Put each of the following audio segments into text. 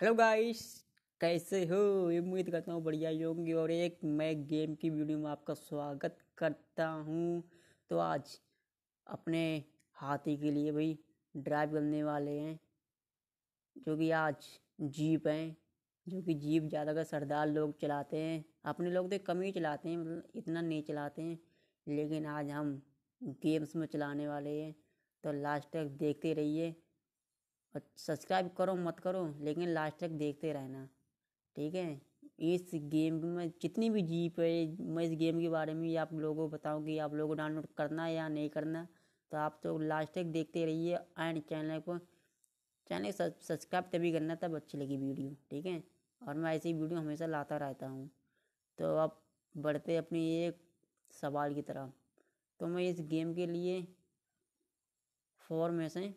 hello guys कैसे हो उम्मीद करता हूँ बढ़िया होंगे और एक मैं गेम की वीडियो में आपका स्वागत करता हूँ तो आज अपने हाथी के लिए भाई ड्राइव करने वाले हैं जो कि आज जीप हैं जो कि जीप ज़्यादातर सरदार लोग चलाते हैं अपने लोग तो कम ही चलाते हैं मतलब इतना नहीं चलाते हैं लेकिन आज हम गेम्स में चलाने वाले हैं तो लास्ट तक देखते रहिए और सब्सक्राइब करो मत करो लेकिन लास्ट तक देखते रहना ठीक है इस गेम में जितनी भी जीप है मैं इस गेम के बारे में आप लोगों को बताऊँगी आप लोगों को डाउनलोड करना है या नहीं करना तो आप तो लास्ट तक देखते रहिए एंड चैनल को चैनल सब्सक्राइब तभी करना तब अच्छी लगी वीडियो ठीक है और मैं ऐसी वीडियो हमेशा लाता रहता हूँ तो अब बढ़ते अपनी एक सवाल की तरफ तो मैं इस गेम के लिए में से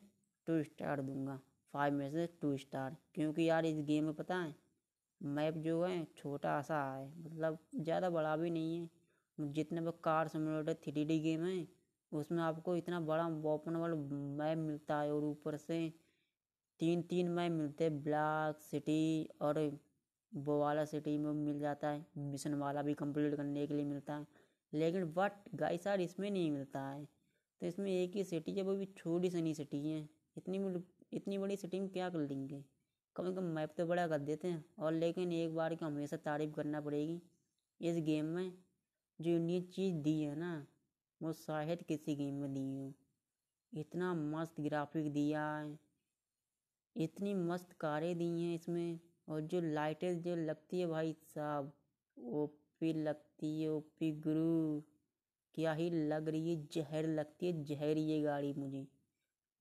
टू स्टार दूंगा फाइव में से टू स्टार क्योंकि यार इस गेम में पता है मैप जो है छोटा सा है मतलब ज़्यादा बड़ा भी नहीं है जितने भी car simulator three D game है उसमें आपको इतना बड़ा ओपन वर्ल्ड मैप मिलता है और ऊपर से तीन तीन मैप मिलते हैं ब्लैक सिटी और वो वाला सिटी में मिल जाता है मिशन वाला भी कंप्लीट करने के लिए मिलता है लेकिन बट गाइस यार इसमें नहीं मिलता है तो इसमें एक ही सिटी है वो भी छोटी सी नहीं सिटी है इतनी मतलब इतनी बड़ी सिटी में क्या कर लेंगे कम से कम मैप तो बड़ा कर देते हैं और लेकिन एक बार की हमेशा तारीफ करना पड़ेगी इस गेम में जो यूनिक चीज़ दी है ना वो शायद किसी गेम में दी हो इतना मस्त ग्राफिक दिया है इतनी मस्त कारें दी हैं इसमें और जो लाइटें जो लगती है भाई साहब ओ पी लगती है ओ पी गुरु क्या ही लग रही है जहर लगती है जहर ये गाड़ी मुझे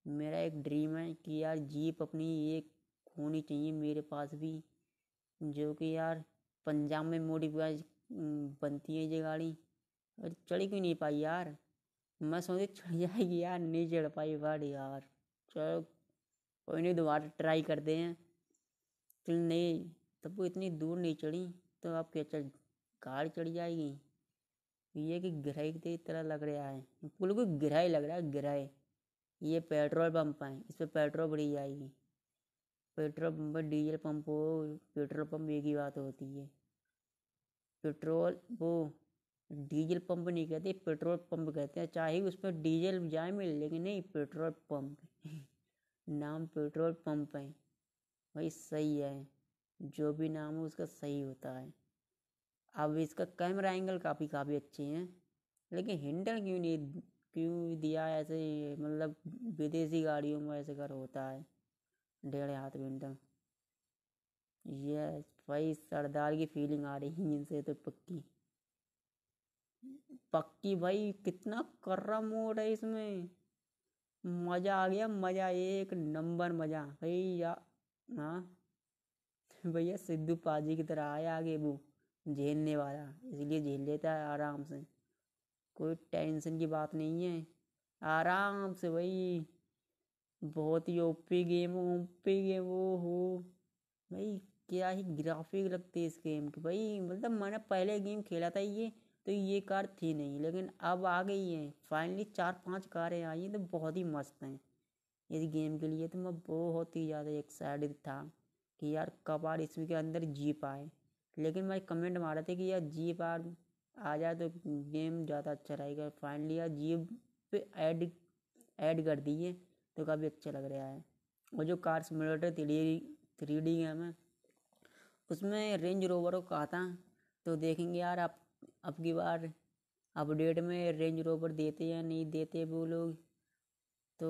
मेरा एक ड्रीम है कि यार जीप अपनी एक होनी चाहिए मेरे पास भी जो कि यार पंजाब में मोडिफाइज बनती है ये गाड़ी और चढ़ क्यों नहीं पाई यार मैं सोच चढ़ जाएगी यार नहीं चढ़ पाई गाड़ी यार चलो कोई नहीं दोबारा ट्राई करते हैं फिर नहीं तब वो इतनी दूर नहीं चढ़ी तो आप क्या चल गाड़ी चढ़ जाएगी ये कि ग्रह की तरह लग रहा है बिल्कुल ग्रह लग रहा है ग्रह ये पेट्रोल पंप है इस पर पेट्रोल भरी जाएगी पेट्रोल पंप पर डीजल पंप हो पेट्रोल पंप एक ही बात होती है पेट्रोल वो डीजल पंप नहीं कहते पेट्रोल पंप कहते हैं चाहे उसमें डीजल जाए मिल लेकिन नहीं पेट्रोल पंप नाम पेट्रोल पंप है भाई सही है जो भी नाम हो उसका सही होता है अब इसका कैमरा एंगल काफ़ी काफ़ी अच्छे हैं लेकिन हैंडल क्यों नहीं क्यों दिया ऐसे मतलब विदेशी गाड़ियों में ऐसे कर होता है डेढ़ हाथ में एकदम ये भाई सरदार की फीलिंग आ रही है इनसे तो पक्की पक्की भाई कितना कर्रा मोड है इसमें मज़ा आ गया मज़ा एक नंबर मज़ा भाई या हाँ भैया सिद्धू पाजी की तरह आया आगे वो झेलने वाला इसलिए झेल लेता है आराम से कोई टेंशन की बात नहीं है आराम से भाई बहुत ही ओपी गेम ओपी गेम वो हो भाई क्या ही ग्राफिक लगते इस गेम के भाई मतलब मैंने पहले गेम खेला था ये तो ये कार थी नहीं लेकिन अब आ गई है फाइनली चार पांच कारें आई हैं तो बहुत ही मस्त हैं इस गेम के लिए तो मैं बहुत ही ज़्यादा एक्साइटेड था कि यार कब इसमें के अंदर जीप आए लेकिन मैं कमेंट मारा था कि यार जीप आर आ जाए तो गेम ज़्यादा अच्छा रहेगा फाइनली यार जियो पे ऐड ऐड कर दिए तो काफ़ी अच्छा लग रहा है और जो car simulator three three D game है उसमें रेंज रोवर को कहा था तो देखेंगे यार आप अब की बार अपडेट में रेंज रोवर देते या नहीं देते वो लोग तो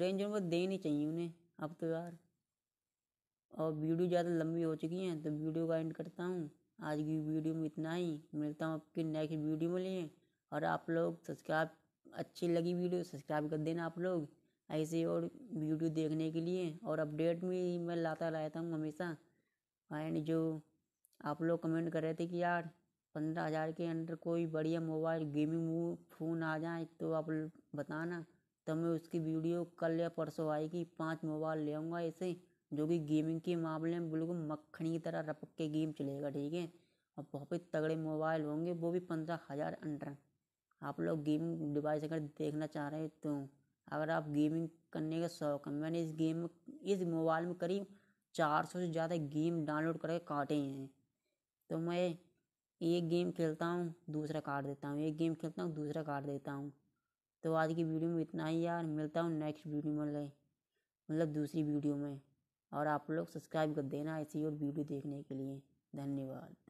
रेंज रोवर देनी चाहिए उन्हें अब तो यार और वीडियो ज़्यादा लंबी हो चुकी हैं तो वीडियो का एंड करता हूँ आज की वीडियो में इतना ही मिलता हूँ आपके नेक्स्ट वीडियो में लिए और आप लोग सब्सक्राइब अच्छी लगी वीडियो सब्सक्राइब कर देना आप लोग ऐसे और वीडियो देखने के लिए और अपडेट भी मैं लाता रहता हूँ हमेशा एंड जो आप लोग कमेंट कर रहे थे कि यार पंद्रह हज़ार के अंडर कोई बढ़िया मोबाइल गेमिंग फ़ोन आ जाए तो आप बताना तो मैं उसकी वीडियो कल या परसों आएगी पांच मोबाइल ले आऊँगा ऐसे जो कि गेमिंग के मामले में बिल्कुल मक्खनी की तरह रपक के गेम चलेगा ठीक है और बहुत ही तगड़े मोबाइल होंगे वो भी पंद्रह हज़ार अंडर आप लोग गेमिंग डिवाइस अगर देखना चाह रहे हो तो अगर आप गेमिंग करने का शौक है मैंने इस गेम इस मोबाइल में करीब चार सौ से ज़्यादा गेम डाउनलोड करके काटे हैं तो मैं एक गेम खेलता हूँ दूसरा काट देता हूँ एक गेम खेलता हूँ दूसरा काट देता हूँ तो आज की वीडियो में इतना ही यार मिलता हूँ नेक्स्ट वीडियो में मतलब दूसरी वीडियो में और आप लोग सब्सक्राइब कर देना ऐसी और वीडियो देखने के लिए धन्यवाद